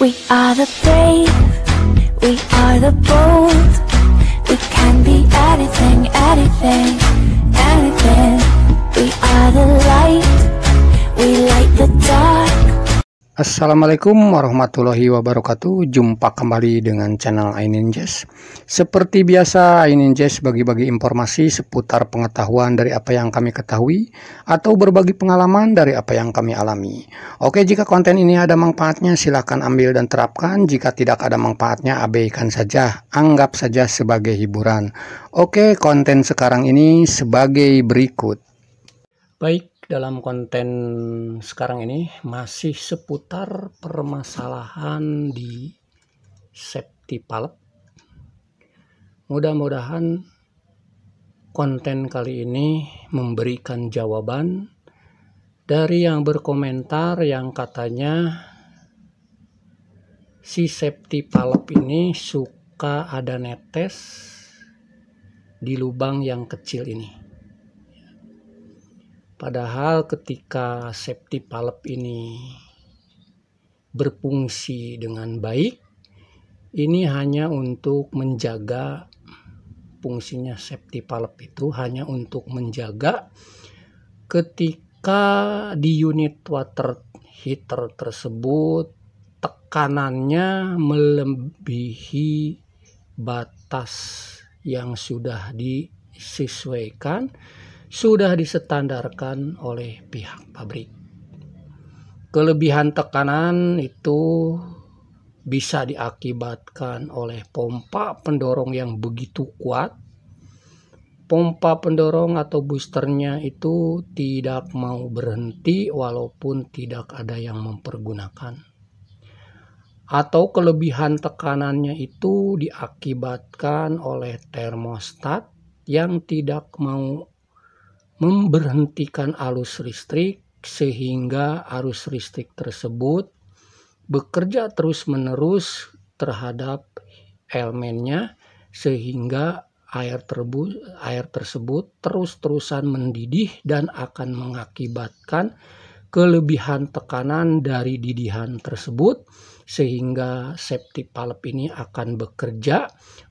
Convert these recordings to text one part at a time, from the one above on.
We are the brave, we are the bold We can be anything, anything, anything We are the light, we light the dark Assalamualaikum warahmatullahi wabarakatuh Jumpa kembali dengan channel Ainin Jazz Seperti biasa Ainin Jazz bagi-bagi informasi seputar pengetahuan dari apa yang kami ketahui Atau berbagi pengalaman dari apa yang kami alami Oke jika konten ini ada manfaatnya silahkan ambil dan terapkan Jika tidak ada manfaatnya abaikan saja Anggap saja sebagai hiburan Oke konten sekarang ini sebagai berikut Baik dalam konten sekarang ini masih seputar permasalahan di safety Palep. Mudah-mudahan konten kali ini memberikan jawaban dari yang berkomentar yang katanya si safety Palep ini suka ada netes di lubang yang kecil ini. Padahal ketika septi palep ini berfungsi dengan baik, ini hanya untuk menjaga fungsinya septi palep itu hanya untuk menjaga ketika di unit water heater tersebut tekanannya melebihi batas yang sudah disesuaikan sudah disetandarkan oleh pihak pabrik. Kelebihan tekanan itu bisa diakibatkan oleh pompa pendorong yang begitu kuat. Pompa pendorong atau boosternya itu tidak mau berhenti walaupun tidak ada yang mempergunakan atau kelebihan tekanannya itu diakibatkan oleh termostat yang tidak mau memberhentikan arus listrik sehingga arus listrik tersebut bekerja terus-menerus terhadap elemennya sehingga air, terbu, air tersebut terus-terusan mendidih dan akan mengakibatkan kelebihan tekanan dari didihan tersebut sehingga septic valve ini akan bekerja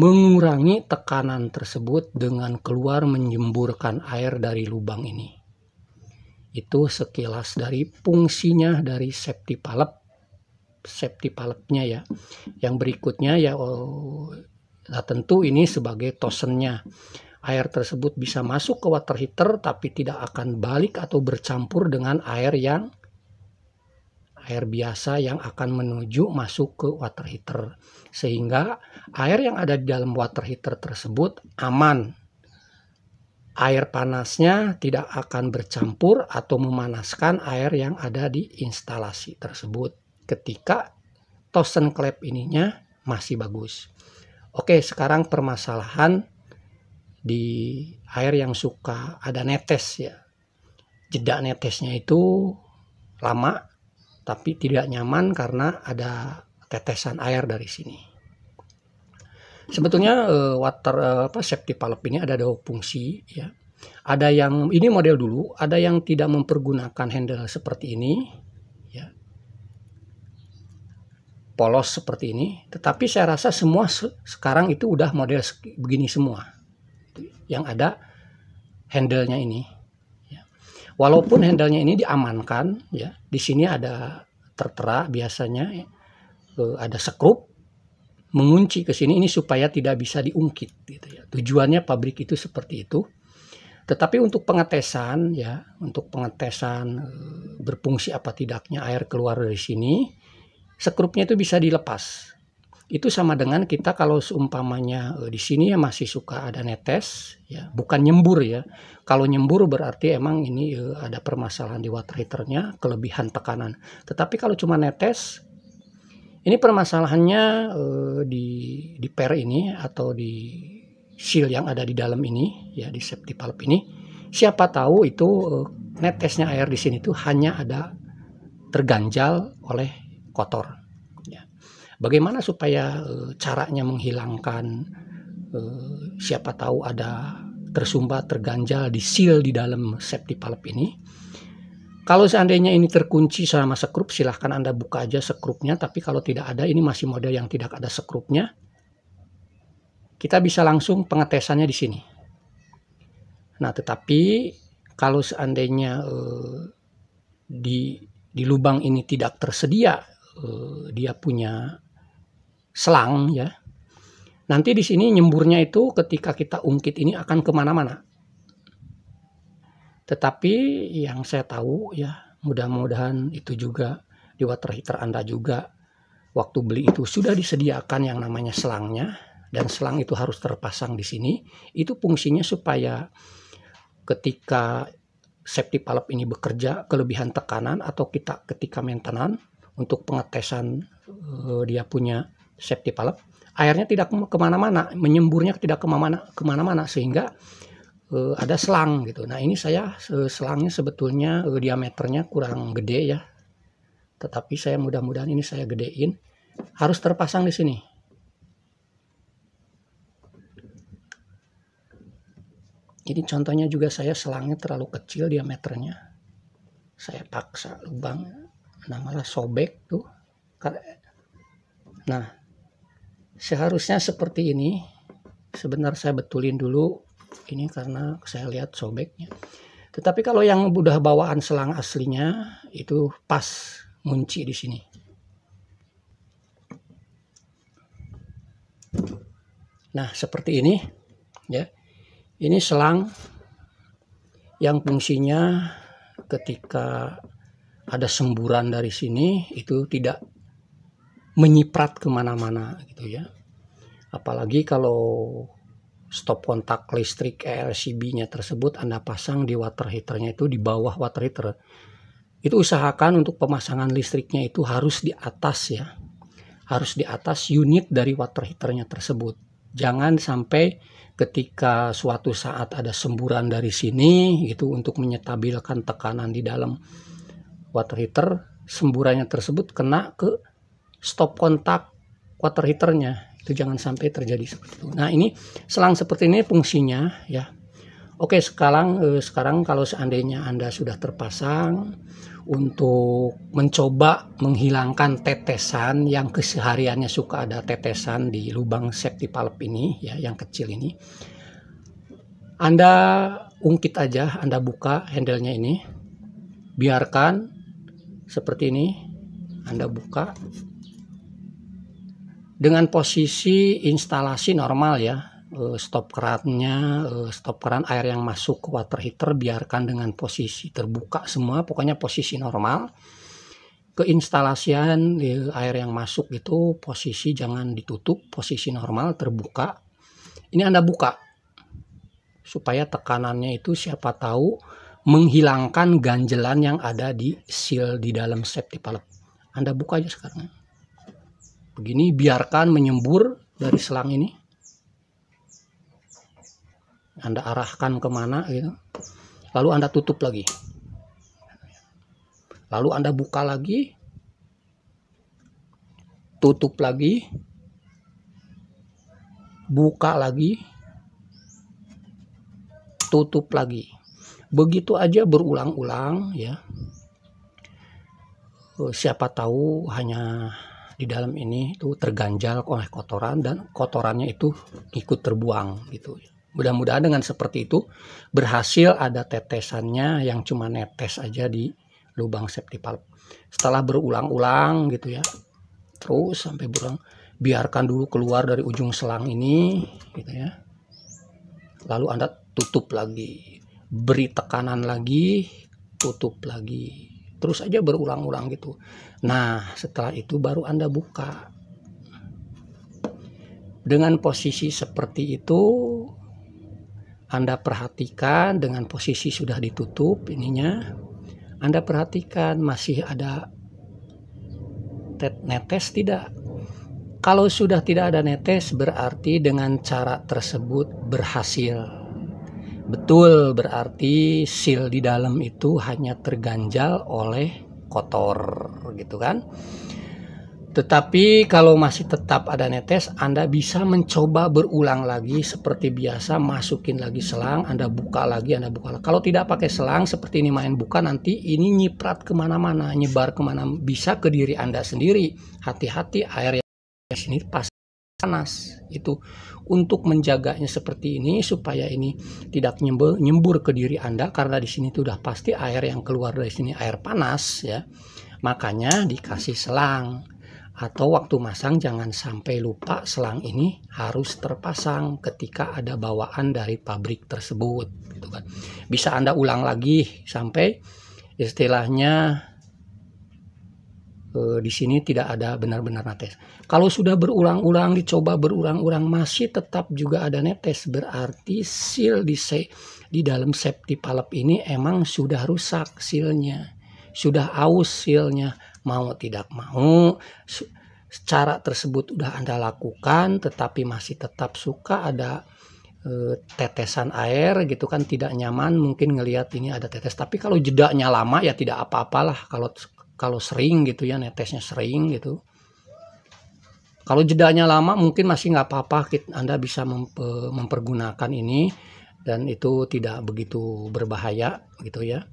mengurangi tekanan tersebut dengan keluar menjemburkan air dari lubang ini. Itu sekilas dari fungsinya dari septic valve septic valve ya. Yang berikutnya ya oh, nah tentu ini sebagai tosennya. Air tersebut bisa masuk ke water heater tapi tidak akan balik atau bercampur dengan air yang air biasa yang akan menuju masuk ke water heater sehingga air yang ada di dalam water heater tersebut aman air panasnya tidak akan bercampur atau memanaskan air yang ada di instalasi tersebut ketika tosen klep ininya masih bagus oke sekarang permasalahan di air yang suka ada netes ya jeda netesnya itu lama tapi tidak nyaman karena ada tetesan air dari sini. Sebetulnya uh, water uh, apa safety valve ini ada dua fungsi ya. Ada yang ini model dulu, ada yang tidak mempergunakan handle seperti ini ya. Polos seperti ini, tetapi saya rasa semua se sekarang itu udah model begini semua. Yang ada handle-nya ini Walaupun handlenya ini diamankan, ya, di sini ada tertera biasanya ya, ada sekrup mengunci ke sini ini supaya tidak bisa diungkit. Gitu ya. Tujuannya pabrik itu seperti itu. Tetapi untuk pengetesan ya, untuk pengetesan eh, berfungsi apa tidaknya air keluar dari sini, sekrupnya itu bisa dilepas itu sama dengan kita kalau seumpamanya eh, di sini ya masih suka ada netes ya bukan nyembur ya kalau nyembur berarti emang ini eh, ada permasalahan di water heaternya kelebihan tekanan tetapi kalau cuma netes ini permasalahannya eh, di di per ini atau di seal yang ada di dalam ini ya di safety valve ini siapa tahu itu eh, netesnya air di sini itu hanya ada terganjal oleh kotor Bagaimana supaya eh, caranya menghilangkan eh, siapa tahu ada tersumbat, terganjal, di seal di dalam septi palep ini. Kalau seandainya ini terkunci selama sekrup, silahkan Anda buka aja sekrupnya. Tapi kalau tidak ada, ini masih model yang tidak ada sekrupnya. Kita bisa langsung pengetesannya di sini. Nah, tetapi kalau seandainya eh, di di lubang ini tidak tersedia dia punya selang ya. Nanti di sini nyemburnya itu ketika kita ungkit ini akan kemana-mana. Tetapi yang saya tahu ya mudah-mudahan itu juga di water heater Anda juga waktu beli itu sudah disediakan yang namanya selangnya dan selang itu harus terpasang di sini. Itu fungsinya supaya ketika safety valve ini bekerja kelebihan tekanan atau kita ketika maintenance untuk pengetesan eh, dia punya safety valve, airnya tidak kemana-mana, menyemburnya tidak kemana-mana, kemana-mana sehingga uh, ada selang gitu. Nah ini saya eh, selangnya sebetulnya uh, diameternya kurang gede ya, tetapi saya mudah-mudahan ini saya gedein, harus terpasang di sini. Jadi contohnya juga saya selangnya terlalu kecil diameternya. Saya paksa lubang, nah malah sobek tuh. Nah, seharusnya seperti ini sebenarnya saya betulin dulu ini karena saya lihat sobeknya tetapi kalau yang udah bawaan selang aslinya itu pas ngunci di sini nah seperti ini ya ini selang yang fungsinya ketika ada semburan dari sini itu tidak menyiprat kemana-mana gitu ya apalagi kalau stop kontak listrik LCB-nya tersebut Anda pasang di water heaternya itu di bawah water heater itu usahakan untuk pemasangan listriknya itu harus di atas ya harus di atas unit dari water heaternya tersebut jangan sampai ketika suatu saat ada semburan dari sini gitu untuk menyetabilkan tekanan di dalam water heater semburannya tersebut kena ke stop kontak water heaternya itu jangan sampai terjadi seperti itu. Nah ini selang seperti ini fungsinya ya. Oke sekarang eh, sekarang kalau seandainya anda sudah terpasang untuk mencoba menghilangkan tetesan yang kesehariannya suka ada tetesan di lubang septi valve ini ya yang kecil ini. Anda ungkit aja, Anda buka handlenya ini, biarkan seperti ini, Anda buka dengan posisi instalasi normal ya eh, stop kerannya eh, stop keran air yang masuk ke water heater biarkan dengan posisi terbuka semua pokoknya posisi normal keinstalasian eh, air yang masuk itu posisi jangan ditutup posisi normal terbuka ini anda buka supaya tekanannya itu siapa tahu menghilangkan ganjelan yang ada di seal di dalam septi palep anda buka aja sekarang begini biarkan menyembur dari selang ini anda arahkan kemana gitu lalu anda tutup lagi lalu anda buka lagi tutup lagi buka lagi tutup lagi begitu aja berulang-ulang ya eh, siapa tahu hanya di dalam ini itu terganjal oleh kotoran dan kotorannya itu ikut terbuang gitu. Mudah-mudahan dengan seperti itu berhasil ada tetesannya yang cuma netes aja di lubang septic valve. Setelah berulang-ulang gitu ya. Terus sampai berulang biarkan dulu keluar dari ujung selang ini gitu ya. Lalu Anda tutup lagi. Beri tekanan lagi, tutup lagi terus aja berulang-ulang gitu nah setelah itu baru anda buka dengan posisi seperti itu anda perhatikan dengan posisi sudah ditutup ininya anda perhatikan masih ada netes tidak kalau sudah tidak ada netes berarti dengan cara tersebut berhasil Betul, berarti seal di dalam itu hanya terganjal oleh kotor, gitu kan? Tetapi kalau masih tetap ada netes, Anda bisa mencoba berulang lagi seperti biasa, masukin lagi selang, Anda buka lagi, Anda buka lagi. Kalau tidak pakai selang, seperti ini main buka, nanti ini nyiprat kemana-mana, nyebar kemana bisa ke diri Anda sendiri. Hati-hati air yang di sini pas panas itu untuk menjaganya seperti ini supaya ini tidak nyembur, nyembur ke diri Anda karena di sini sudah pasti air yang keluar dari sini air panas ya. Makanya dikasih selang atau waktu masang jangan sampai lupa selang ini harus terpasang ketika ada bawaan dari pabrik tersebut gitu kan. Bisa Anda ulang lagi sampai istilahnya Eh, di sini tidak ada benar-benar netes. Kalau sudah berulang-ulang dicoba berulang-ulang masih tetap juga ada netes berarti seal di se di dalam septi palep ini emang sudah rusak sealnya, sudah aus sealnya mau tidak mau cara tersebut sudah Anda lakukan tetapi masih tetap suka ada e, tetesan air gitu kan tidak nyaman mungkin ngelihat ini ada tetes tapi kalau jedanya lama ya tidak apa-apalah kalau kalau sering gitu ya netesnya sering gitu kalau jedanya lama mungkin masih nggak apa-apa Anda bisa mempergunakan ini dan itu tidak begitu berbahaya gitu ya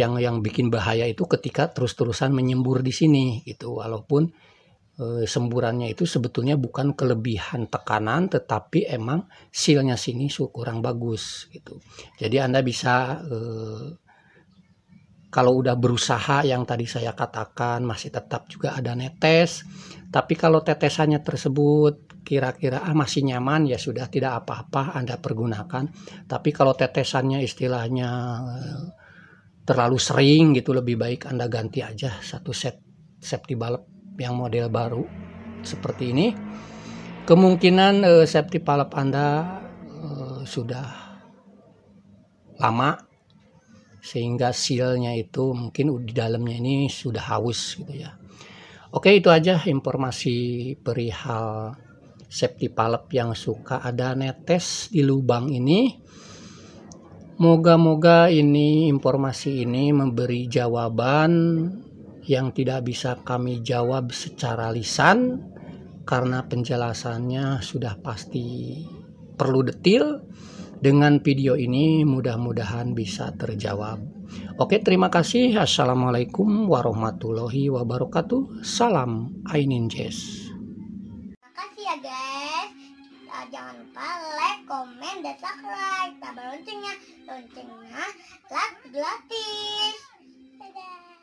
yang yang bikin bahaya itu ketika terus-terusan menyembur di sini gitu walaupun e, semburannya itu sebetulnya bukan kelebihan tekanan tetapi emang silnya sini kurang bagus gitu jadi Anda bisa e, kalau udah berusaha yang tadi saya katakan masih tetap juga ada netes tapi kalau tetesannya tersebut kira-kira ah masih nyaman ya sudah tidak apa-apa Anda pergunakan tapi kalau tetesannya istilahnya eh, terlalu sering gitu lebih baik Anda ganti aja satu set safety bulb yang model baru seperti ini kemungkinan eh, safety bulb Anda eh, sudah lama sehingga sealnya itu mungkin di dalamnya ini sudah haus gitu ya. Oke itu aja informasi perihal safety palep yang suka ada netes di lubang ini. Moga-moga ini informasi ini memberi jawaban yang tidak bisa kami jawab secara lisan karena penjelasannya sudah pasti perlu detil dengan video ini mudah-mudahan bisa terjawab. Oke, terima kasih. Assalamualaikum warahmatullahi wabarakatuh. Salam Ainin Jazz. Makasih ya guys. Eh, jangan lupa like, komen, dan subscribe. Tambah loncengnya. Loncengnya gratis. Dadah.